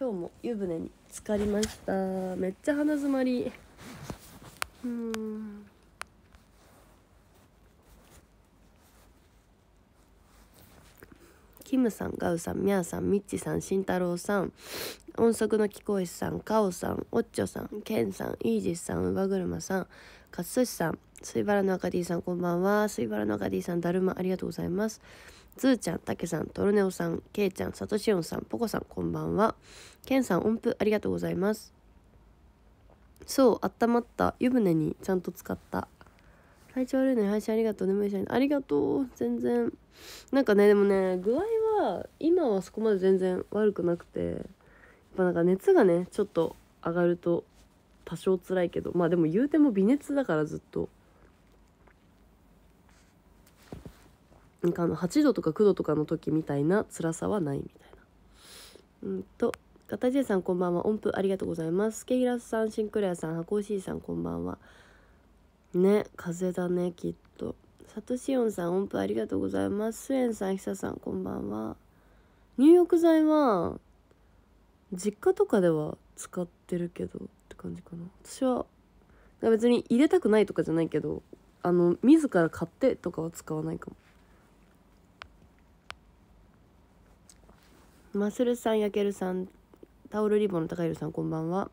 今日も湯船に浸かりましためっちゃ鼻づまりうんキムさんガウさんミャーさんミッチさん慎太郎さん音速の貴公子さんカオさんオッチョさんケンさんイージスさん乳母車さん勝スさん水原のアカディさんこんばんは水原のアカディさんだるまありがとうございますつーちゃん、たけさん、トルネオさん、けいちゃん、さとしおんさん、ぽこさん、こんばんは。けんさん、音符ありがとうございます。そう、温まった。湯船にちゃんと使った。体調悪いのに配信ありがとう。眠いしありがとう。全然。なんかね、でもね、具合は、今はそこまで全然悪くなくて、やっぱなんか熱がね、ちょっと上がると多少辛いけど、まあでも言うても微熱だからずっと。なんかあの8度とか9度とかの時みたいな辛さはないみたいな。うんと、ガタジェさんこんばんは。音符ありがとうございます。ケイラスさん、シンクレアさん、ハコーシーさんこんばんは。ね、風だね、きっと。サトシオンさん、音符ありがとうございます。スエンさん、ヒサさんこんばんは。入浴剤は、実家とかでは使ってるけどって感じかな。私は、別に入れたくないとかじゃないけど、あの、自ら買ってとかは使わないかも。マスルさん、やけるさん、タオルリボンの高弘さん、こんばんは。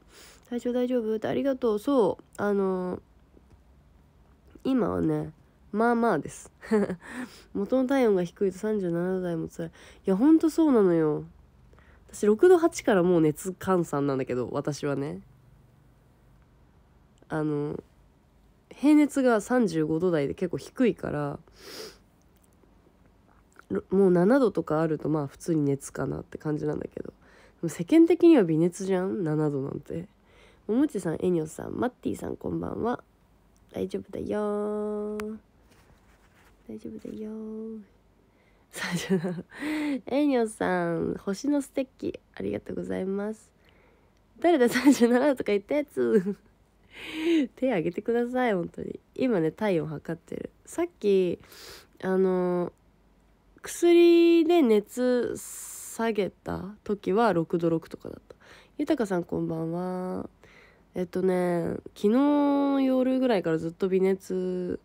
体調大丈夫ってありがとう。そう、あのー、今はね、まあまあです。元の体温が低いと37度台もつらい。いや、ほんとそうなのよ。私、6度8からもう熱換算なんだけど、私はね。あのー、平熱が35度台で結構低いから、もう7度とかあるとまあ普通に熱かなって感じなんだけど世間的には微熱じゃん7度なんてももちさんえにょさんマッティさんこんばんは大丈夫だよ大丈夫だよさあじゃあえにょさん星のステッキありがとうございます誰だ37とか言ったやつ手あげてください本当に今ね体温測ってるさっきあのー薬で熱下げた時は6度6とかだった豊さんこんばんはえっとね昨日夜ぐらいからずっと微熱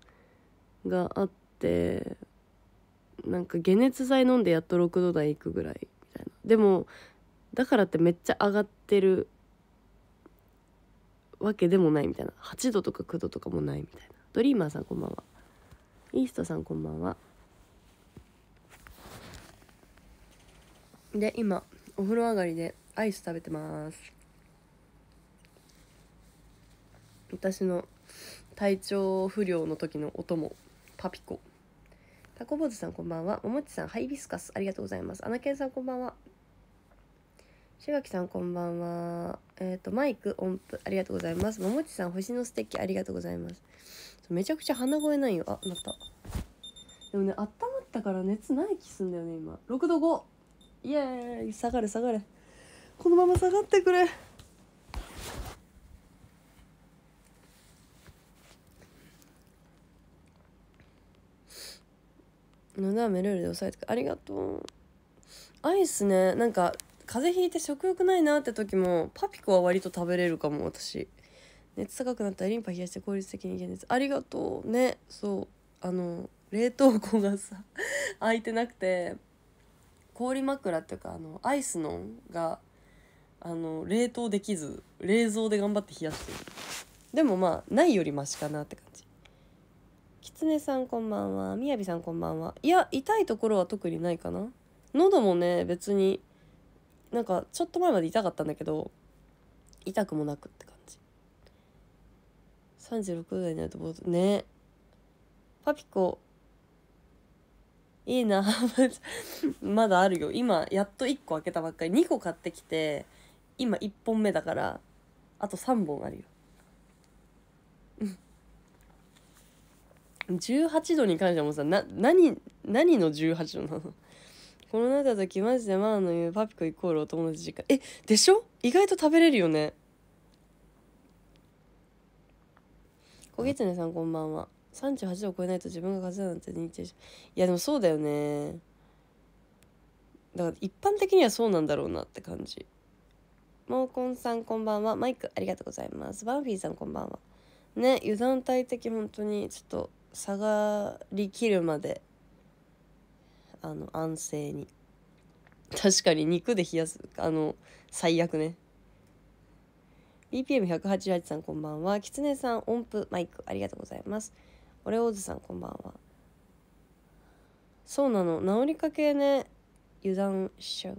があってなんか解熱剤飲んでやっと6度台いくぐらいみたいなでもだからってめっちゃ上がってるわけでもないみたいな8度とか9度とかもないみたいなドリーマーさんこんばんはイーストさんこんばんはで今お風呂上がりでアイス食べてます私の体調不良の時のお供パピコタコ坊主さんこんばんはおもちさんハイビスカスありがとうございますアナケンさんこんばんはしがきさんこんばんは。えっ、ー、と、マイク音符ありがとうございます。ももちさん星のステッキありがとうございます。めちゃくちゃ鼻声ないよ。あ、なった。でもね、あったまったから熱ない気すんだよね、今。6度 5! イエーイ下がれ下がれこのまま下がってくれだめルールで押さえてありがとうアイスねなんか風邪ひいて食欲ないなって時もパピコは割と食べれるかも私熱高くなったらリンパ冷やして効率的に減熱ありがとうねそうあの冷凍庫がさ 開いてなくて氷枕っていうかあのアイスのがあの冷凍できず冷蔵で頑張って冷やしてるでもまあないよりマシかなって感じきつねさんこんばんはみやびさんこんばんはいや痛いところは特にないかな喉もね別になんかちょっと前まで痛かったんだけど痛くもなくって感じ36度台になるとねパピコいいな まだあるよ今やっと1個開けたばっかり2個買ってきて今1本目だからあと3本あるよ18度に関してはもうさな何何の18度なのこの中ときましてマーの言うパピコイコールお友達実家えでしょ意外と食べれるよね小狐さんこんばんは38度を超えないと自分が風邪なんて認定しいやでもそうだよねだから一般的にはそうなんだろうなって感じモーコンさんこんばんはマイクありがとうございますバンフィーさんこんばんはね油断大敵本当にちょっと下がりきるまであの安静に確かに肉で冷やすあの最悪ね BPM188 さんこんばんは。きつねさん音符マイクありがとうございます。オれオーズさんこんばんはそうなの治りかけね油断しちゃう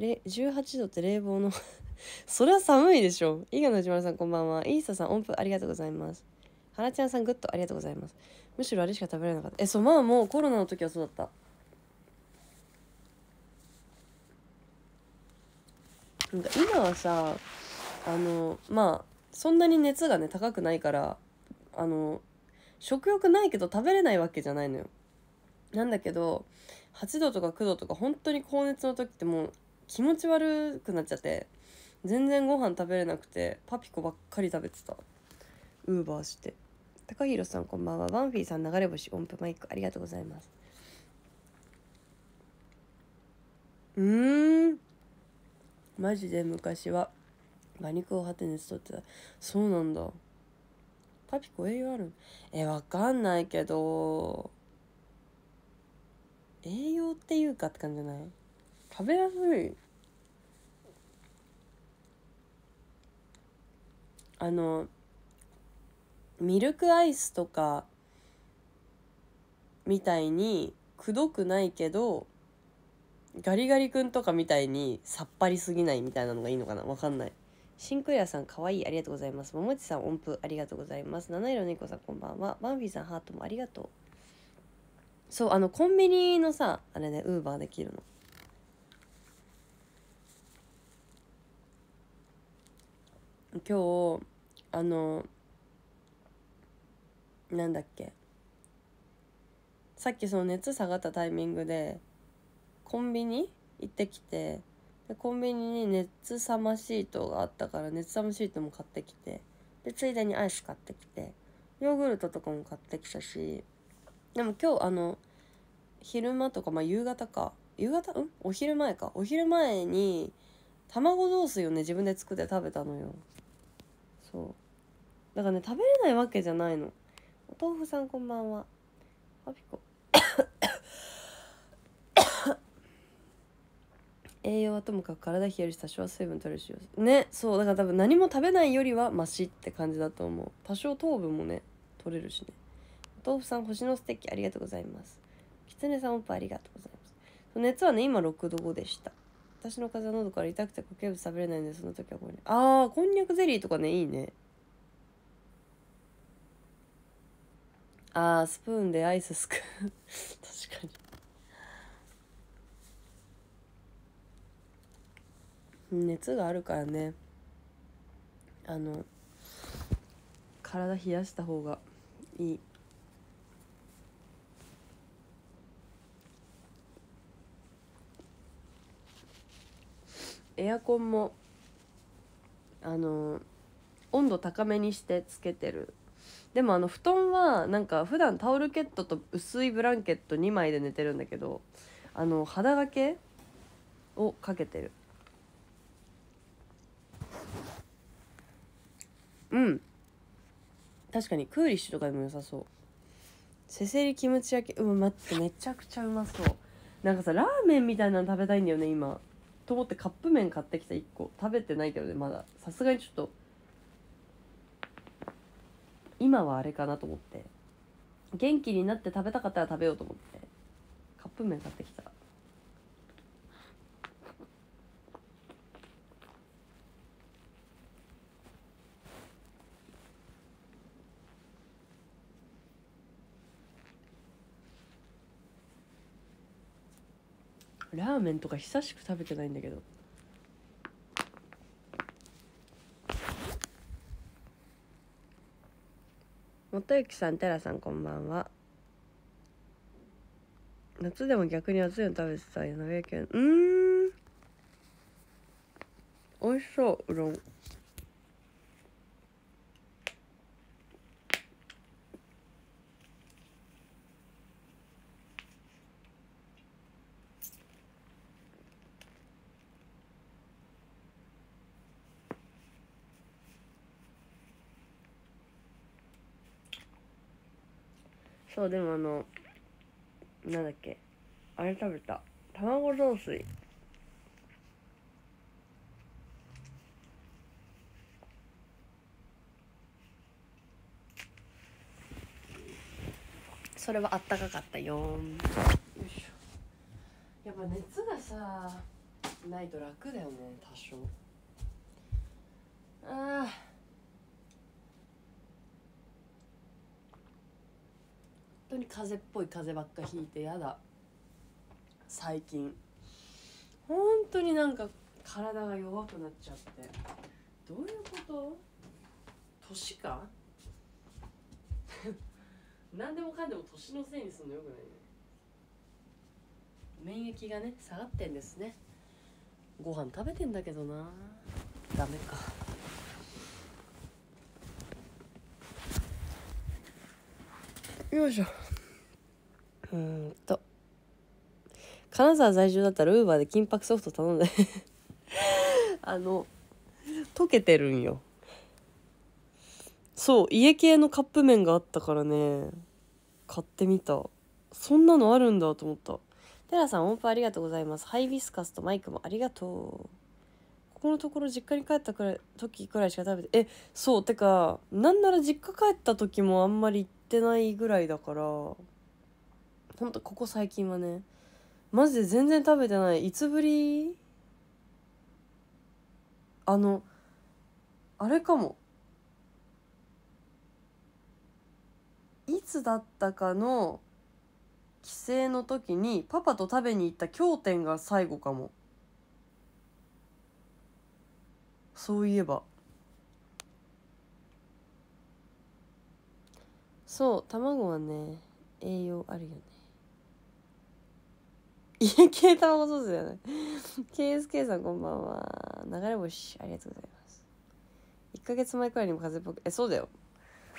18度って冷房の それは寒いでしょ伊賀のじまるさんこんばんはイーサさん音符ありがとうございますはらちゃんさんグッドありがとうございますむしろあれしか食べられなかったえそうまあもうコロナの時はそうだったなんか今はさあのまあそんなに熱がね高くないからあの食欲ないけど食べれないわけじゃないのよ。なんだけど8度とか9度とか本当に高熱の時ってもう気持ち悪くなっちゃって全然ご飯食べれなくてパピコばっかり食べてたウーバーして高弘さんこんばんはバンフィーさん流れ星音符マイクありがとうございますうーんマジで昔は馬肉を果てにスとってたそうなんだパピコ栄養あるえ、わかんないけど、栄養っていうかって感じじゃない食べやすい。あの、ミルクアイスとか、みたいに、くどくないけど、ガリガリ君とかみたいにさっぱりすぎないみたいなのがいいのかなわかんない。シンクレアさん、かわいい。ありがとうございます。ももちさん、音符、ありがとうございます。七色のさん、こんばんは。バンフィーさん、ハートもありがとう。そう、あの、コンビニのさ、あれね、ウーバーできるの。今日、あの、なんだっけ。さっきその熱下がったタイミングで、コンビニ行ってきて、でコンビニに熱冷まシートがあったから熱冷まシートも買ってきてでついでにアイス買ってきてヨーグルトとかも買ってきたしでも今日あの昼間とか、まあ、夕方か夕方うんお昼前かお昼前に卵雑炊をね自分で作って食べたのよそうだからね食べれないわけじゃないのお豆腐さんこんばんはパピコ栄養はともかく体冷えるし多少は水分取るしねそうだから多分何も食べないよりはマシって感じだと思う多少糖分もね取れるしねお豆腐さん星のステッキありがとうございますきつねさんおっぱいありがとうございます熱はね今6度5でした私の風邪喉から痛くて固形物食べれないんでその時はこれ、ね、ああこんにゃくゼリーとかねいいねああスプーンでアイスすくう 確かに熱があるからねあの体冷やした方がいい。エアコンもあの温度高めにしてつけてるでもあの布団はなんか普段タオルケットと薄いブランケット2枚で寝てるんだけどあの肌掛けをかけてるうん確かにクーリッシュとかでも良さそうせせりキムチ焼きうん待ってめちゃくちゃうまそうなんかさラーメンみたいなの食べたいんだよね今と思ってカップ麺買ってきた1個食べてないけどねまださすがにちょっと今はあれかなと思って元気になって食べたかったら食べようと思ってカップ麺買ってきたラーメンとか久しく食べてないんだけどゆ幸さんラさんこんばんは夏でも逆に熱いの食べてたよ鍋うん美味しそううどんそうでもあのなんだっけあれ食べた卵雑炊それはあったかかったよよいしょやっぱ熱がさないと楽だよね多少ああ当に風邪っぽい風邪ばっかひいてやだ最近本当になんか体が弱くなっちゃってどういうこと年か 何でもかんでも年のせいにすんのよくないね免疫がね下がってんですねご飯食べてんだけどなダメか。よいしょうんと金沢在住だったらウーバーで金箔ソフト頼んで あの溶けてるんよそう家系のカップ麺があったからね買ってみたそんなのあるんだと思ったテラさん音符ありがとうございますハイビスカスとマイクもありがとうここのところ実家に帰ったくらい時くらいしか食べてえそうてかなんなら実家帰った時もあんまり行ってってないぐらいだからほんとここ最近はねマジで全然食べてないいつぶりあのあれかもいつだったかの帰省の時にパパと食べに行った経典が最後かもそういえばそう卵はね栄養あるよねいや消えたまそうですよね KSK さんこんばんは流れ星ありがとうございます1ヶ月前くらいにも風邪っぽくえそうだよ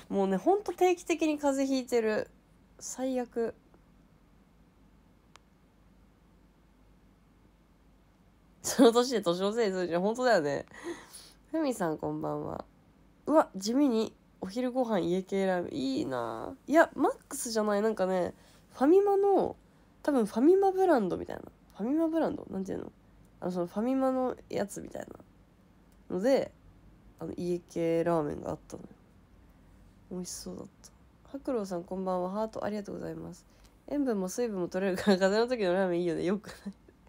もうねほんと定期的に風邪ひいてる最悪その年で年のせいするじゃん本当だよねふみさんこんばんはうわ地味にお昼ご飯家系ラーメンいいないやマックスじゃないなんかねファミマの多分ファミマブランドみたいなファミマブランド何ていうのあのそのファミマのやつみたいなのであの家系ラーメンがあったのよ美味しそうだった白朗さんこんばんはハートありがとうございます塩分も水分も取れるから風邪の時のラーメンいいよねよくない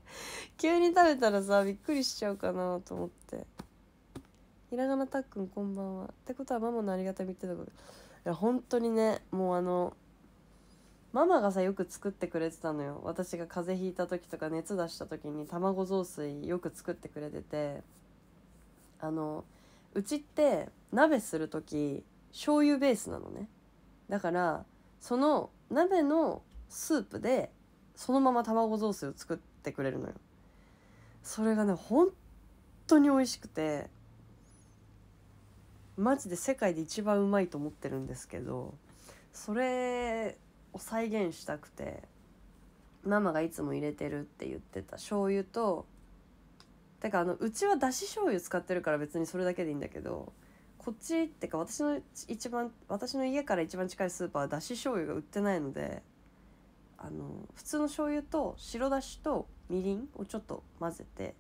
急に食べたらさびっくりしちゃうかなと思ってひらがなたっくんこんばんは。ってことはママのありがたみってとこいや本当にねもうあのママがさよく作ってくれてたのよ私が風邪ひいた時とか熱出した時に卵雑炊よく作ってくれててあのうちって鍋する時醤油ベースなのねだからその鍋のスープでそのまま卵雑炊を作ってくれるのよそれがね本当に美味しくてマジで世界で一番うまいと思ってるんですけどそれを再現したくてママがいつも入れてるって言ってた醤油とてかあのうちはだし醤油使ってるから別にそれだけでいいんだけどこっちってか私の一番私の家から一番近いスーパーはだし醤油が売ってないのであの普通の醤油と白だしとみりんをちょっと混ぜて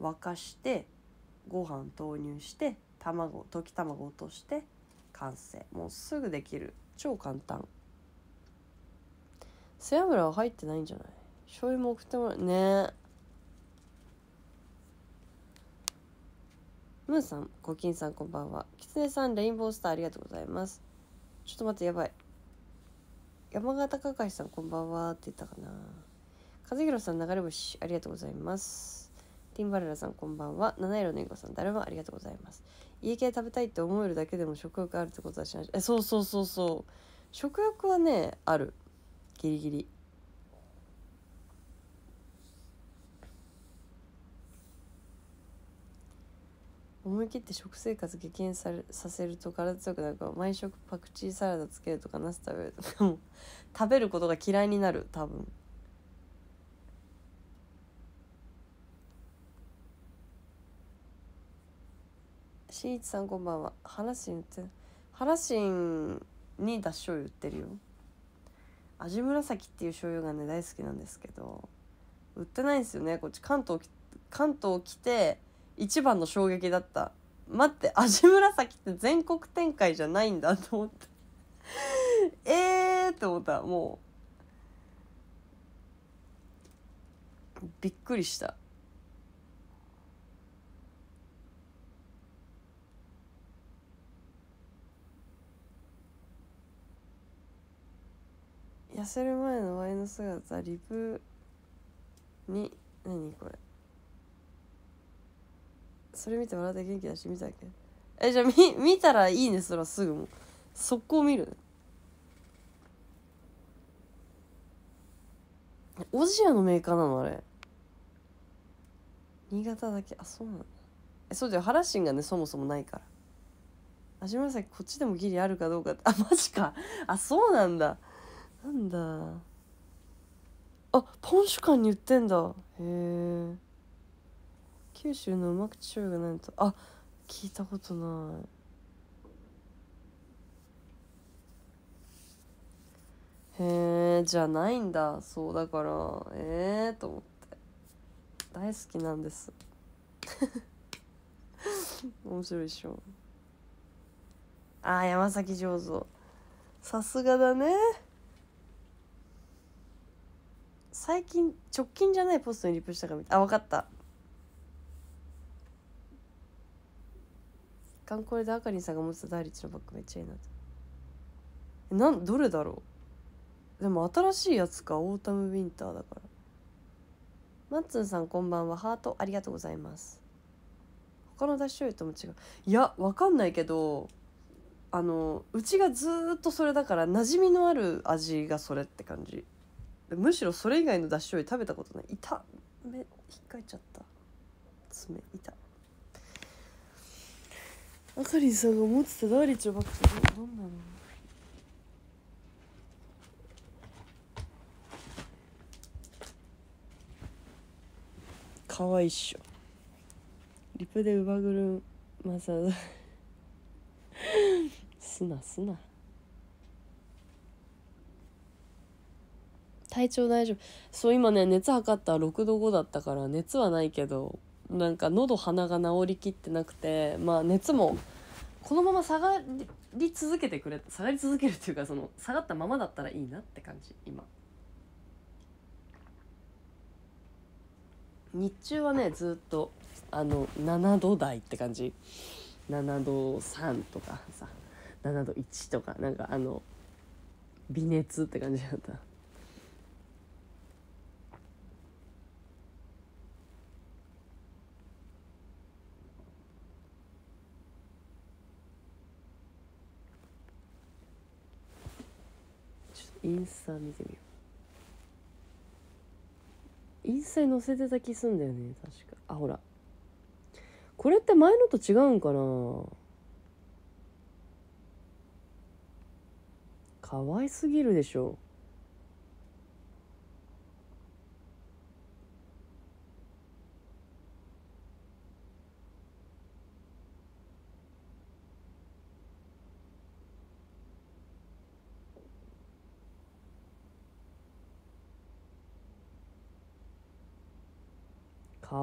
沸かしてご飯投入して卵溶き卵落として完成もうすぐできる超簡単背脂は入ってないんじゃない醤油も送ってもらうねムーさんコキンさんこんばんはキツネさんレインボースターありがとうございますちょっと待ってやばい山形隆さんこんばんはって言ったかな和弘さん流れ星ありがとうございますティンバレラさんこんばんは七色のいこさん誰もありがとうございます家系食べたいって思えるだけでも食欲あるってことはしないえそうそうそうそう食欲はねあるギリギリ思い切って食生活激減されさせると体強くなるから毎食パクチーサラダつけるとかナス食べるとかも食べることが嫌いになる多分しいちさんこんばんは原信言って原信にだしうゆ売ってるよ味紫っていう醤油がね大好きなんですけど売ってないんですよねこっち関東関東来て一番の衝撃だった待って味紫って全国展開じゃないんだと思って ええって思ったもうびっくりした痩せる前の前の姿リプに何これそれ見て笑って元気だし見たっけえじゃあ見見たらいいねそらすぐもう速攻見るねオジアのメーカーなのあれ新潟だけあそうなんだえそうだよハラシンがねそもそもないからあじめさんこっちでもギリあるかどうかあマジかあそうなんだなんだあポンシュ館に売ってんだへえ九州のうま口醤油がないとあ聞いたことないへえじゃないんだそうだからええー、と思って大好きなんです 面白いっしょあー山崎醸造さすがだね最近直近じゃないポストにリプしたかみたいあ分かったガンコレであかりんさんが持つてた第一のバッグめっちゃいいなとなんどれだろうでも新しいやつかオータムウィンターだからマッツンさんこんばんはハートありがとうございます他の出し醤油とも違ういやわかんないけどあのうちがずっとそれだから馴染みのある味がそれって感じむしろそれ以外のだし醤油食べたことない痛め引っかいちゃった爪痛あかりんさんが思ってたダーリチョバックって何なかわいっしょリプでウバグルマサー すなすな体調大丈夫そう今ね熱測ったら6度5だったから熱はないけどなんか喉鼻が治りきってなくてまあ熱もこのまま下がり続けてくれ下がり続けるっていうかその下がったままだったらいいなって感じ今日中はねずっとあの7度台って感じ7度3とかさ7度1とかなんかあの微熱って感じだったインスタ見てみようインスタに載せてた気すんだよね確かあほらこれって前のと違うんかなかわいすぎるでしょ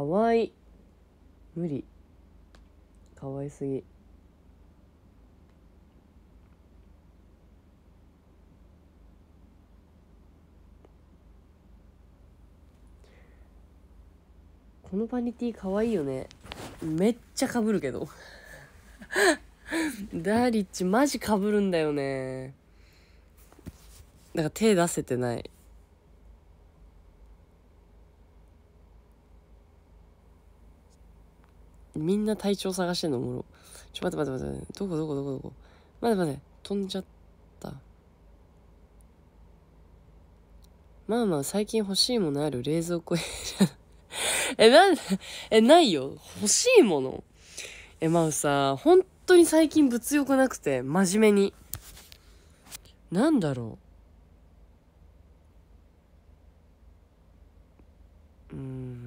わいい無理かわいすぎこのパニティかわいいよねめっちゃかぶるけど ダーリッチマジかぶるんだよねだから手出せてないみんな体調探してんのおもろ。ちょ、待って待って待って。どこどこどこどこ。待って待って。飛んじゃった。まあまあ、最近欲しいものある冷蔵庫 え、なんで、え、ないよ。欲しいもの。え、まあさ、本当に最近物欲なくて、真面目に。なんだろう。うん。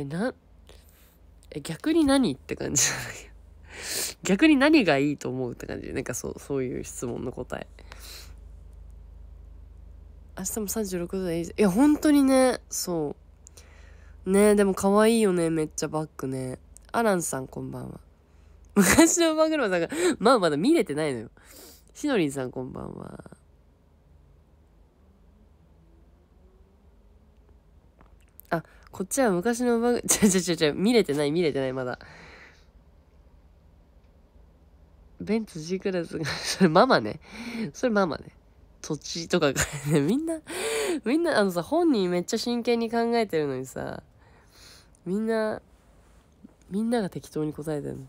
え、な、え、逆に何って感じじゃない逆に何がいいと思うって感じなんかそう、そういう質問の答え。明日も36度でいい。いや、本当にね、そう。ねでも可愛いよね、めっちゃバッグね。アランさん、こんばんは。昔のグロさんが、まあまだ見れてないのよ。しのりんさん、こんばんは。こっちは昔の番組、ちょちょちょちょ、見れてない、見れてない、まだ。ベンツ G クラスがそれママね。それママね。土地とかが、ね、みんな、みんな、あのさ、本人めっちゃ真剣に考えてるのにさ、みんな、みんなが適当に答えてるの。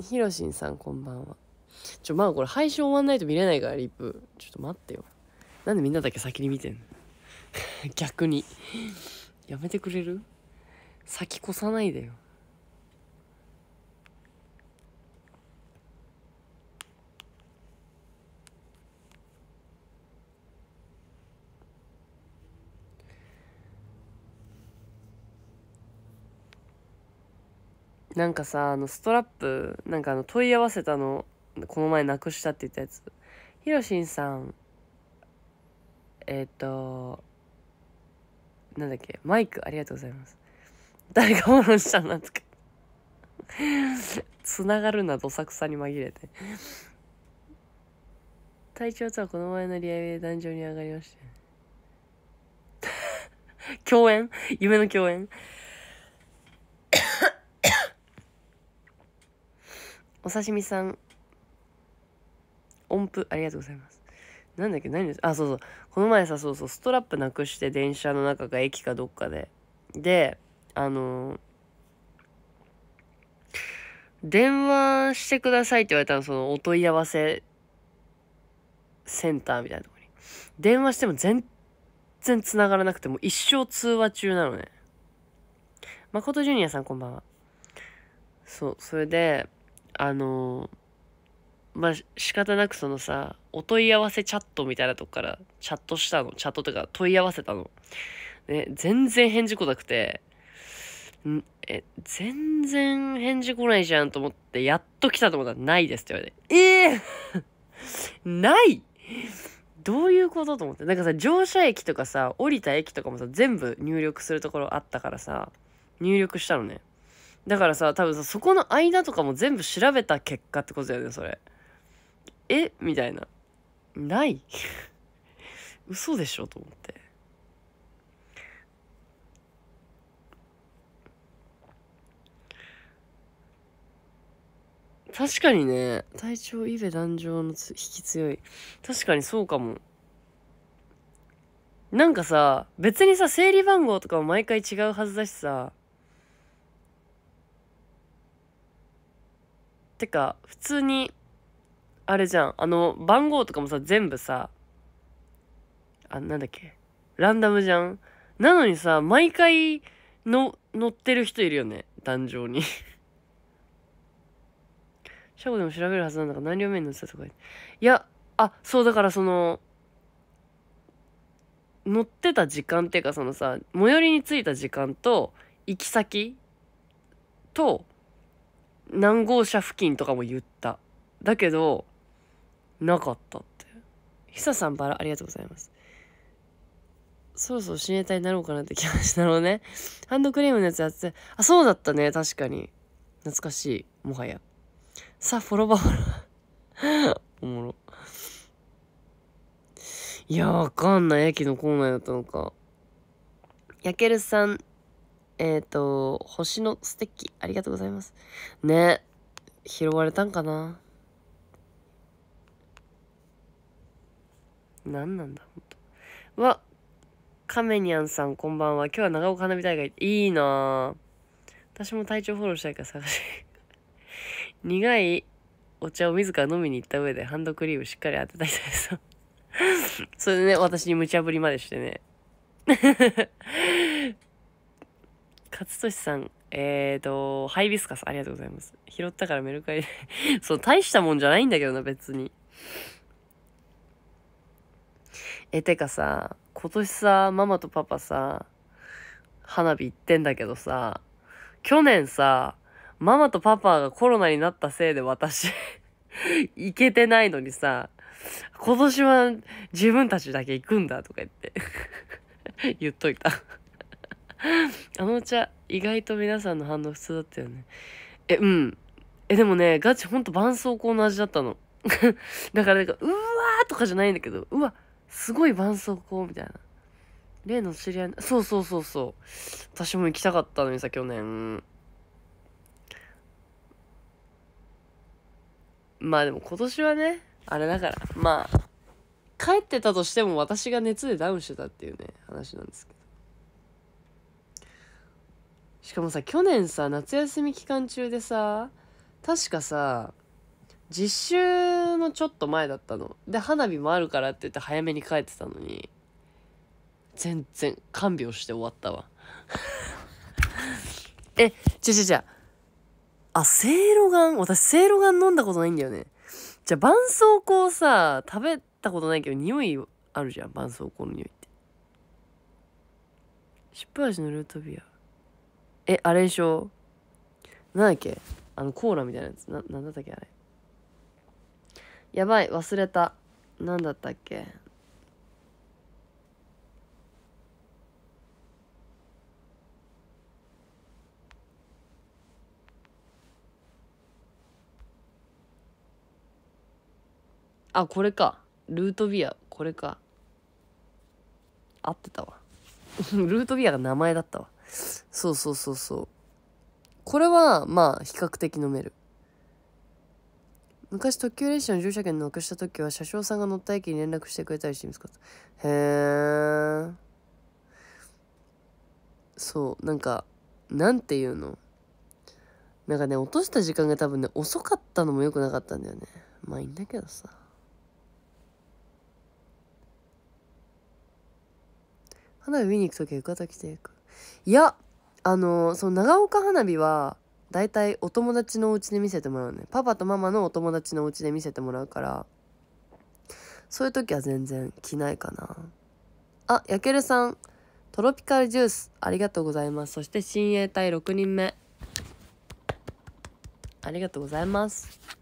ひろしんさんこんばんは。ちょ、まあこれ配信終わんないと見れないから、リップ。ちょっと待ってよ。なんでみんなだけ先に見てんの 逆に やめてくれる先越さないでよ。なんかさ、あの、ストラップ、なんかあの、問い合わせたの、この前なくしたって言ったやつ。ひろしんさん、えっ、ー、と、なんだっけ、マイク、ありがとうございます。誰がフォローしたんだとか。つながるな、どさくさに紛れて隊長とはこの前のリアウで壇上に上がりました。共演夢の共演お刺身さん、音符、ありがとうございます。なんだっけ、何ですあ、そうそう。この前さ、そうそう、ストラップなくして、電車の中か駅かどっかで。で、あのー、電話してくださいって言われたの、そのお問い合わせセンターみたいなとこに。電話しても全然繋がらなくて、も一生通話中なのね。誠ジュニアさんこんばんは。そう、それで、あのまあ仕方なくそのさお問い合わせチャットみたいなとこからチャットしたのチャットとか問い合わせたの、ね、全然返事来なくてんえ全然返事来ないじゃんと思ってやっと来たと思ったらないですって言われてえー、ないどういうことと思ってなんかさ乗車駅とかさ降りた駅とかもさ全部入力するところあったからさ入力したのねだからさ、多分さ、そこの間とかも全部調べた結果ってことだよね、それ。えみたいな。ない 嘘でしょと思って。確かにね、体調イベ壇上の引き強い。確かにそうかも。なんかさ、別にさ、整理番号とかも毎回違うはずだしさ、てか普通にあれじゃんあの番号とかもさ全部さあなんだっけランダムじゃんなのにさ毎回の乗ってる人いるよね壇上に シャ庫でも調べるはずなんだから何両目に乗ってたとかいやあそうだからその乗ってた時間っていうかそのさ最寄りに着いた時間と行き先と何号車付近とかも言った。だけど、なかったって。ひささんバラ、ありがとうございます。そろそろ親衛隊になろうかなって気がしたのね。ハンドクリームのやつやって、あ、そうだったね。確かに。懐かしい。もはや。さあ、フォロバーォ おもろ。いや、わかんない。駅の構内だったのか。やけるさん、えっ、ー、と、星のステッキ、ありがとうございます。ね、拾われたんかな何なんだ、ほんと。わ、カメニャンさんこんばんは。今日は長岡花火大会。いいなぁ。私も体調フォローしたいから探し。苦いお茶を自ら飲みに行った上でハンドクリームしっかり当てたいです。それでね、私に無茶ぶりまでしてね。勝利さん、えー、と、ハイビスカス、ありがとうございます。拾ったからメルカリで そう、大したもんじゃないんだけどな、別に。え、てかさ、今年さ、ママとパパさ、花火行ってんだけどさ、去年さ、ママとパパがコロナになったせいで私 行けてないのにさ、今年は自分たちだけ行くんだとか言って 言っといた あのお茶、意外と皆さんの反応普通だったよね。え、うん。え、でもね、ガチほんと絆創膏の味だったの。だからなんか、うわーとかじゃないんだけど、うわ、すごい絆創膏みたいな。例の知り合いそうそうそうそう。私も行きたかったのにさ、去年。まあでも今年はね、あれだから、まあ、帰ってたとしても私が熱でダウンしてたっていうね、話なんですけど。しかもさ、去年さ、夏休み期間中でさ、確かさ、実習のちょっと前だったの。で、花火もあるからって言って早めに帰ってたのに、全然看病して終わったわ。え、ちょちょちょ。あ、せいろがん私、せいろがん飲んだことないんだよね。じゃあ、絆創膏さ、食べたことないけど、匂いあるじゃん、絆創膏の匂いって。っぽ味のルートビア。え、あれでしょなんだっけあの、コーラみたいなやつ。な、なんだったっけあれ。やばい、忘れた。なんだったっけあ、これか。ルートビア、これか。合ってたわ。ルートビアが名前だったわ。そうそうそうそう。これは、まあ、比較的飲める。昔特急列車の乗車券なくした時は車掌さんが乗った駅に連絡してくれたりして見つかったへえそうなんかなんていうのなんかね落とした時間が多分ね遅かったのも良くなかったんだよねまあいいんだけどさ花火見に行く時は浴衣着ていくいやあのその長岡花火は大体お友達のお家で見せてもらうねパパとママのお友達のお家で見せてもらうからそういう時は全然着ないかなあやけるさんトロピカルジュースありがとうございますそして親衛隊6人目ありがとうございます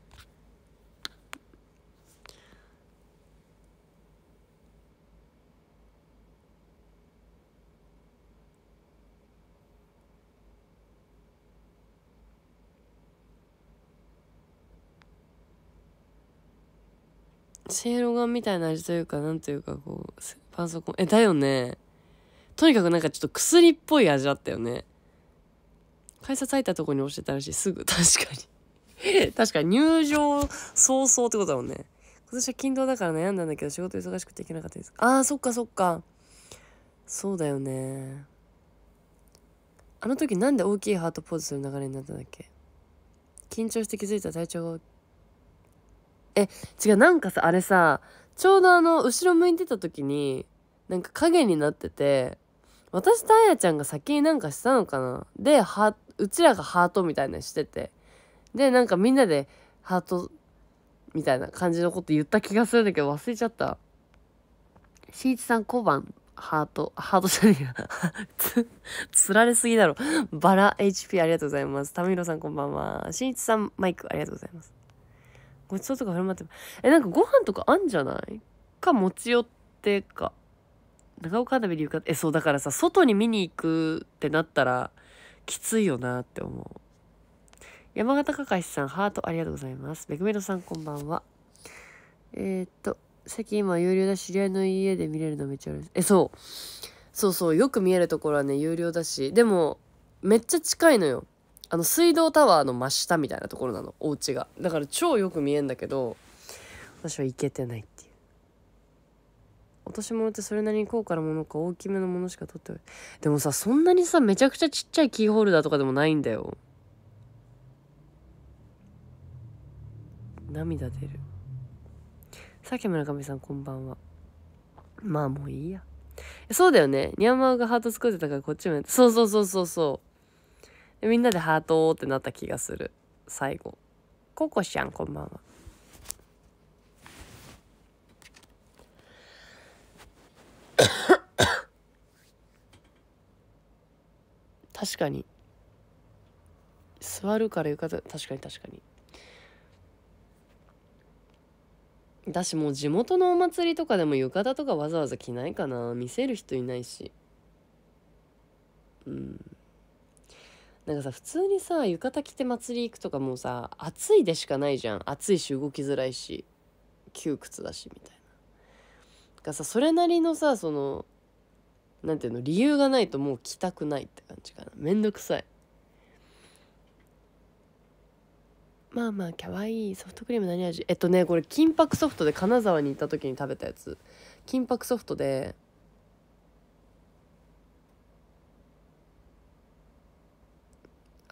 シェーロガンみたいな味というか、なんというかこう、パソコン、え、だよね。とにかくなんかちょっと薬っぽい味あったよね。改札入ったとこに押してたらしい。すぐ、確かに。確かに入場早々ってことだもんね。今年は勤労だから悩んだんだけど仕事忙しくていけなかったです。ああ、そっかそっか。そうだよね。あの時なんで大きいハートポーズする流れになったんだっけ緊張して気づいた体調がえ、違う、なんかさ、あれさ、ちょうどあの、後ろ向いてた時に、なんか影になってて、私とあやちゃんが先になんかしたのかなで、は、うちらがハートみたいなしてて。で、なんかみんなで、ハート、みたいな感じのこと言った気がするんだけど、忘れちゃった。しんいちさん小判、ハート、ハートじゃねえや。つ、つられすぎだろ。バラ HP ありがとうございます。タミロさんこんばんは。しんいちさんマイクありがとうございます。ごちそうとか振る舞ってえなんかご飯とかあんじゃないか持ち寄ってか長岡花火流かえそうだからさ外に見に行くってなったらきついよなって思う山形かかしさんハートありがとうございますめぐめろさんこんばんはえー、っと最近今有料だ知り合いの家で見れるのめっちゃしいえそうそうそうよく見えるところはね有料だしでもめっちゃ近いのよあの水道タワーの真下みたいなところなのお家がだから超よく見えんだけど私は行けてないっていう落とし物ってそれなりに高価なものか大きめのものしか取ってないでもさそんなにさめちゃくちゃちっちゃいキーホルダーとかでもないんだよ涙出るさっき村上さんこんばんはまあもういいやそうだよねニャンマーがハート作ってたからこっちもそうそうそうそうそうでみんなでハートってなった気がする最後ココちゃんこんばんは確かに座るから浴衣確かに確かにだしもう地元のお祭りとかでも浴衣とかわざわざ着ないかな見せる人いないしうんなんかさ普通にさ浴衣着て祭り行くとかもうさ暑いでしかないじゃん暑いし動きづらいし窮屈だしみたいな。がさそれなりのさその何ていうの理由がないともう着たくないって感じかなめんどくさい。まあまあ可愛いソフトクリーム何味えっとねこれ金箔ソフトで金沢に行った時に食べたやつ金箔ソフトで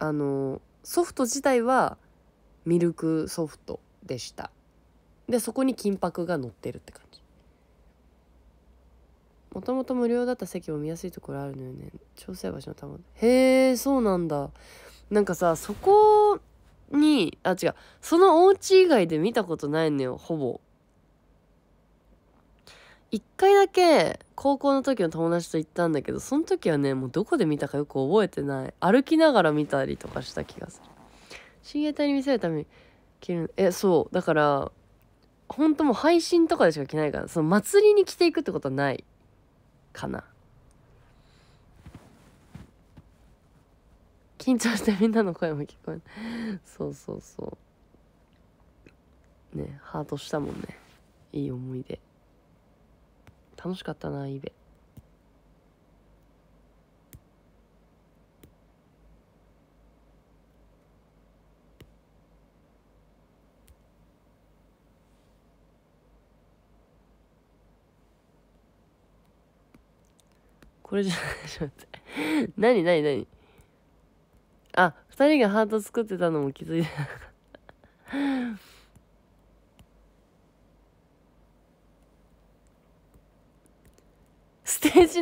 あのソフト自体はミルクソフトでしたでそこに金箔が乗ってるって感じもともと無料だった席も見やすいところあるのよね調整橋の玉へえそうなんだなんかさそこにあ違うそのお家以外で見たことないのよほぼ一回だけ高校の時の友達と行ったんだけどその時はねもうどこで見たかよく覚えてない歩きながら見たりとかした気がする親衛隊に見せるために着るえそうだから本当もう配信とかでしか着ないからその祭りに着ていくってことはないかな緊張してみんなの声も聞こえるそうそうそうねハートしたもんねいい思い出楽しかったなイベこれじゃない ちょっと待って何何何あ二人がハート作ってたのも気づいてなかった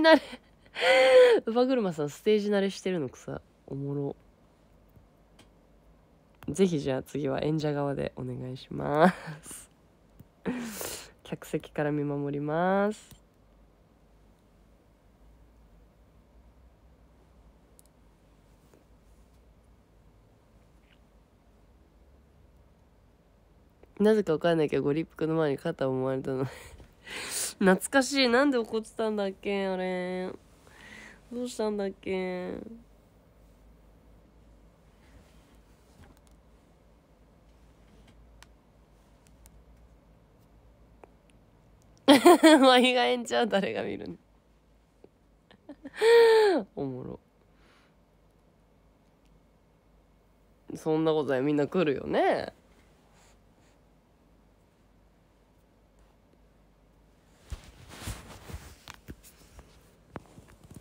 慣れ車さんステージ慣れしてるのくさおもろぜひじゃあ次は演者側でお願いします客席から見守りますなぜかわかんないけどご立腹の前に肩を回れたの懐かしい。なんで怒ってたんだっけあれ。どうしたんだっけワイガエンちゃー誰が見るの おもろ。そんなことや、みんな来るよね。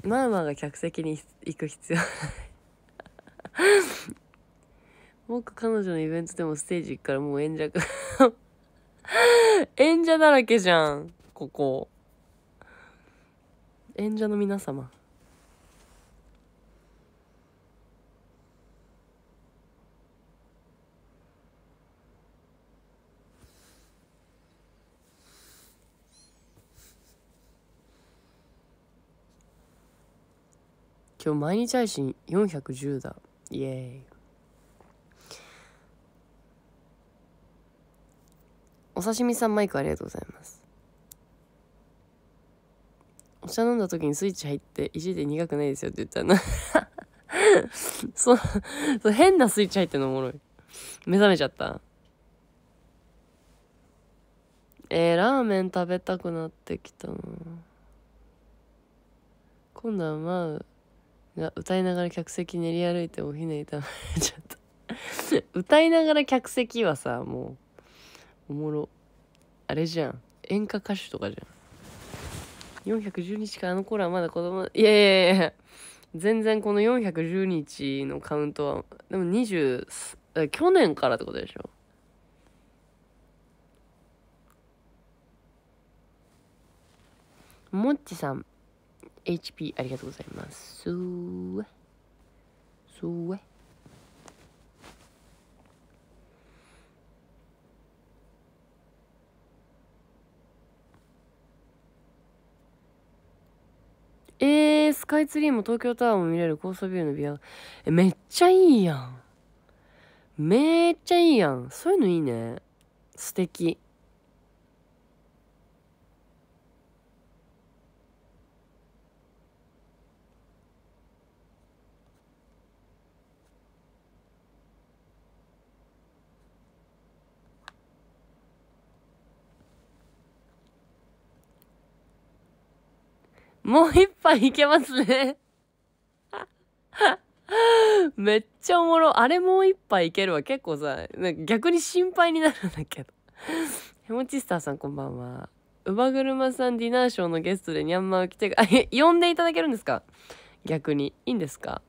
まあまあが客席に行く必要ない僕 彼女のイベントでもステージ行くからもう演者 演者だらけじゃんここ演者の皆様今日毎日配信410だ。イエーイ。お刺身さんマイクありがとうございます。お茶飲んだ時にスイッチ入って意地で苦くないですよって言ったな そう、そう変なスイッチ入ってんのおもろい。目覚めちゃった。えー、ラーメン食べたくなってきたな。今度はまあが歌いながら客席練り歩いておひねい食ちゃった 歌いながら客席はさもうおもろあれじゃん演歌歌手とかじゃん410日かあの頃はまだ子供いやいやいや全然この410日のカウントはでも20去年からってことでしょもっちさん HP ありがとうございます。すすーえー、スカイツリーも東京タワーも見れる高層ビルのビア。え、めっちゃいいやん。めっちゃいいやん。そういうのいいね。素敵。もう一杯いけますね めっちゃおもろ。あれもう一杯いけるわ。結構さ、逆に心配になるんだけど。ヘモチスターさんこんばんは。うばぐるまさんディナーショーのゲストでにゃんまを来て、あ、呼んでいただけるんですか逆に。いいんですか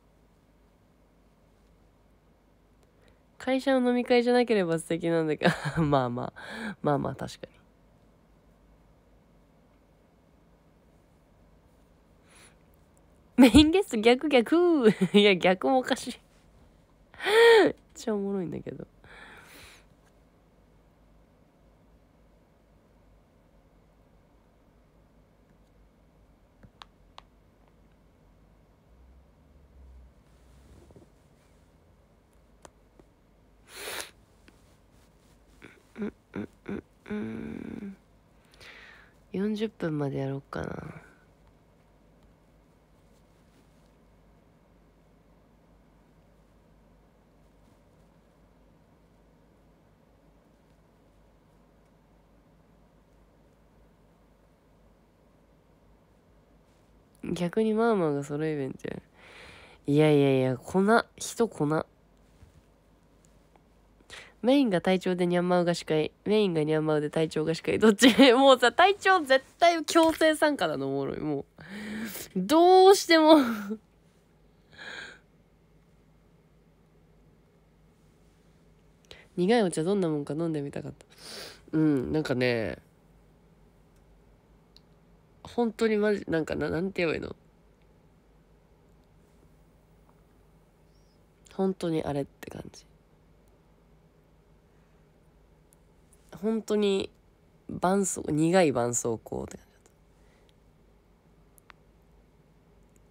会社の飲み会じゃなければ素敵なんだけど まあまあ、まあまあ確かに。メインゲスト逆逆 いや、逆もおかしいめっちゃおもろいんだけど。うんうんうんうん40分までやろうかな。逆にまあまあがソロイベントやいやいやいや、粉、人粉。メインが体調でニャンマウが司会。メインがニャンマウで体調が司会。どっちもうさ、体調絶対強制参加だの、おもろい。もう。どうしても苦いお茶どんなもんか飲んでみたかった。うん、なんかね、本当にマジ、なんかな、なんて言えばいいの本当にあれって感じ。本当に、伴奏苦い伴奏膏って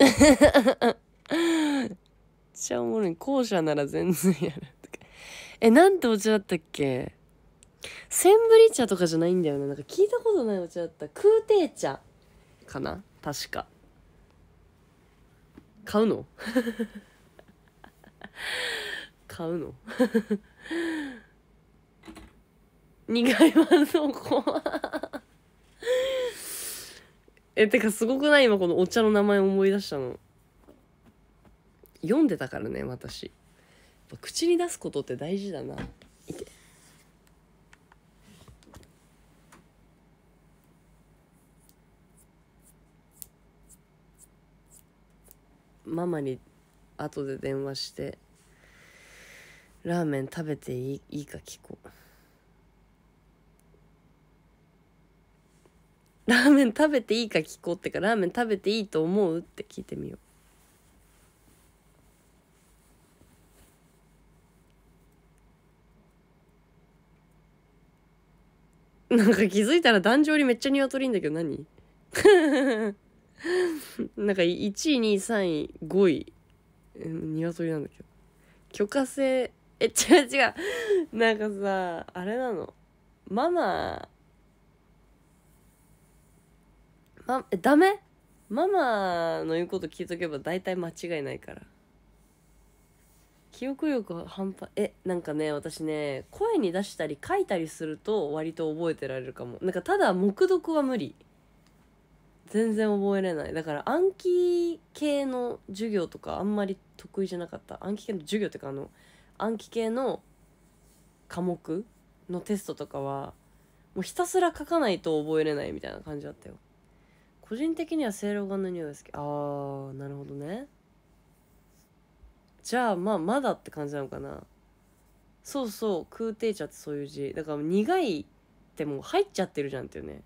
感じ。めっちゃおもろい。校舎なら全然やる。え、なんてお茶だったっけセンブリ茶とかじゃないんだよな、ね。なんか聞いたことないお茶だった。空挺茶。かな確か買うの 買うの2階はそこ えてかすごくない今このお茶の名前思い出したの読んでたからね私口に出すことって大事だなママに後で電話してラーメン食べていいいいか聞こうラーメン食べていいか聞こうってかラーメン食べていいと思うって聞いてみようなんか気づいたら壇上にめっちゃ鶏いんだけど何 なんか1位、2位、3位、5位。え、鶏なんだけど。許可制、え、違う違う。なんかさ、あれなの。ママ、ま、え、ダメママの言うこと聞いとけば大体間違いないから。記憶力半端、え、なんかね、私ね、声に出したり書いたりすると割と覚えてられるかも。なんかただ黙読は無理。全然覚えれないだから暗記系の授業とかあんまり得意じゃなかった暗記系の授業っていうかあの暗記系の科目のテストとかはもうひたすら書かないと覚えれないみたいな感じだったよ個人的には正露丸の匂いすけどああなるほどねじゃあまあまだって感じなのかなそうそう空挺茶ってそういう字だから苦いってもう入っちゃってるじゃんっていうね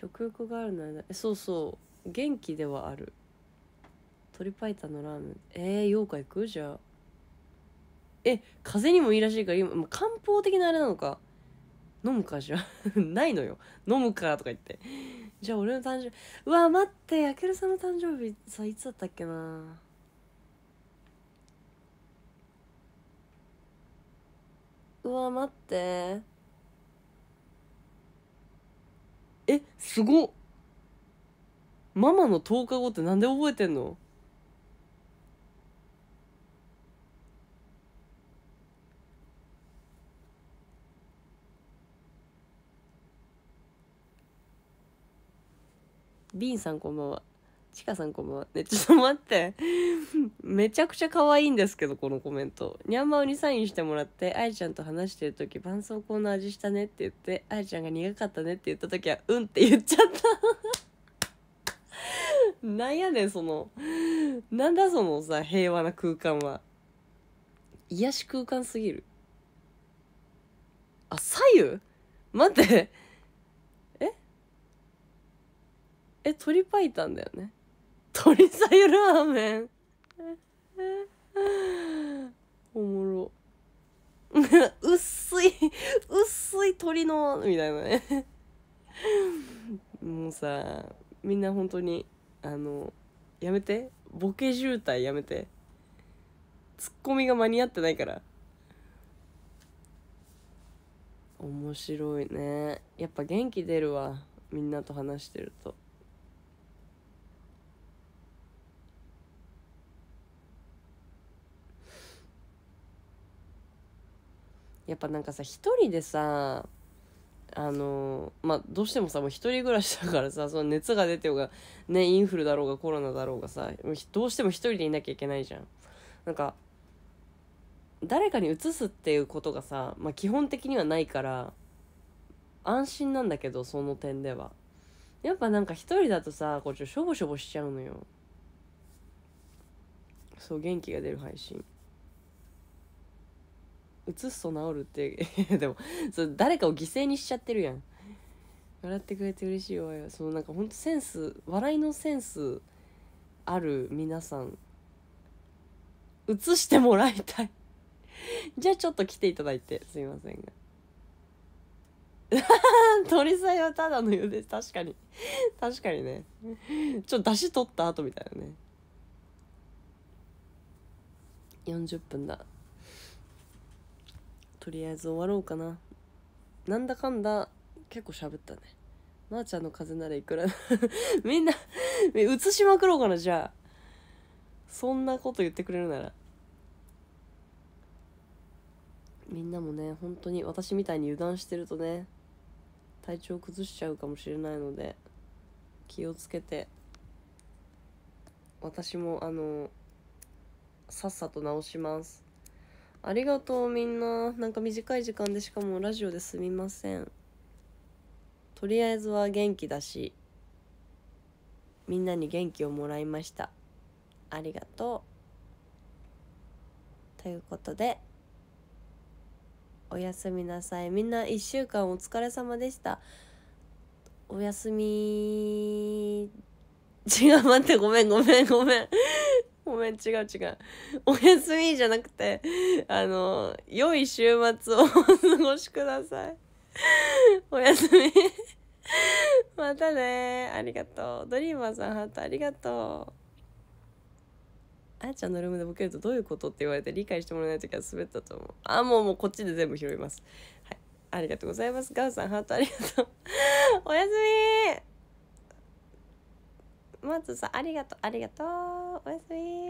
食欲があるのはそうそう元気ではある鶏タンのラーメンえー、うか行くじゃあえ風邪にもいいらしいから今もう漢方的なあれなのか飲むかじゃあ ないのよ飲むかとか言ってじゃあ俺の誕生日うわ待ってやけるさんの誕生日さいつだったっけなうわ待ってえすごっママの10日後ってなんで覚えてんのビンさんこんばんはちかさんこんばんは。ね、ちょっと待って。めちゃくちゃ可愛いんですけど、このコメント。にゃんまおにサインしてもらって、あいちゃんと話してる時、絆創膏の味したねって言って、愛ちゃんが苦かったねって言った時は、うんって言っちゃった。なんやねん、その。なんだそのさ、平和な空間は。癒し空間すぎる。あ、左右待って。ええ、鳥パイタンだよね。鶏さゆラーメンおもろ 薄い薄い鳥のみたいなねもうさみんな本当にあのやめてボケ渋滞やめてツッコミが間に合ってないから面白いねやっぱ元気出るわみんなと話してると。やっぱなんかさ一人でさあのまあどうしてもさもう一人暮らしだからさ その熱が出てようがねインフルだろうがコロナだろうがさどうしても一人でいなきゃいけないじゃん。なんか誰かに移すっていうことがさ、まあ、基本的にはないから安心なんだけどその点ではやっぱなんか一人だとさこっちしょぼしょぼしちゃうのよそう元気が出る配信うつっと治るって でもそ誰かを犠牲にしちゃってるやん笑ってくれて嬉しいわよそのなんかほんとセンス笑いのセンスある皆さんつしてもらいたい じゃあちょっと来ていただいてすいませんが 鳥さんはただの湯です確かに確かにねちょっと出汁取った後みたいなね40分だとりあえず終わろうかななんだかんだ結構喋ったねまー、あ、ちゃんの風ならいくら みんな映しまくろうかなじゃあそんなこと言ってくれるならみんなもね本当に私みたいに油断してるとね体調崩しちゃうかもしれないので気をつけて私もあのさっさと直しますありがとうみんな。なんか短い時間でしかもラジオですみません。とりあえずは元気だし、みんなに元気をもらいました。ありがとう。ということで、おやすみなさい。みんな1週間お疲れ様でした。おやすみ。違う、待って、ごめん、ごめん、ごめん。ごめん、違う違う。おやすみじゃなくて、あの、良い週末を お過ごしください。おやすみまたね。ありがとう。ドリーマーさん、ハートありがとう。あやちゃんのルームでボケるとどういうことって言われて理解してもらえない時は滑ったと思う。あ、もうもうこっちで全部拾います。はい。ありがとうございます。ガウさん、ハートありがとう。おやすみまずさありがとう、ありがとう。with me.